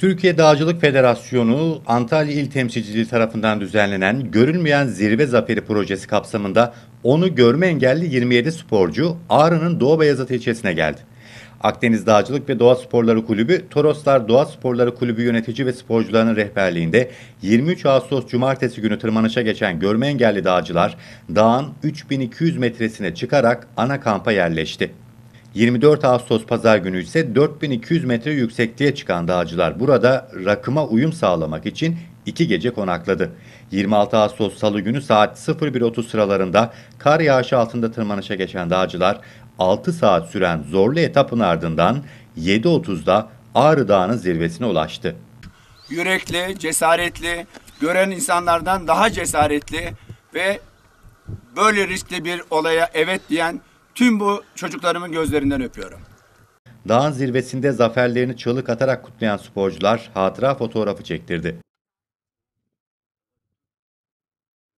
Türkiye Dağcılık Federasyonu Antalya İl Temsilciliği tarafından düzenlenen Görünmeyen Zirve Zaferi projesi kapsamında onu görme engelli 27 sporcu Ağrı'nın Doğu Beyazıt ilçesine geldi. Akdeniz Dağcılık ve Doğa Sporları Kulübü, Toroslar Doğa Sporları Kulübü yönetici ve sporcularının rehberliğinde 23 Ağustos Cumartesi günü tırmanışa geçen görme engelli dağcılar dağın 3200 metresine çıkarak ana kampa yerleşti. 24 Ağustos pazar günü ise 4200 metre yüksekliğe çıkan dağcılar burada rakıma uyum sağlamak için iki gece konakladı. 26 Ağustos salı günü saat 01.30 sıralarında kar yağışı altında tırmanışa geçen dağcılar 6 saat süren zorlu etapın ardından 7.30'da Ağrı Dağı'nın zirvesine ulaştı. Yürekli, cesaretli, gören insanlardan daha cesaretli ve böyle riskli bir olaya evet diyen Tüm bu çocuklarımın gözlerinden öpüyorum. Dağın zirvesinde zaferlerini çığlık atarak kutlayan sporcular hatıra fotoğrafı çektirdi.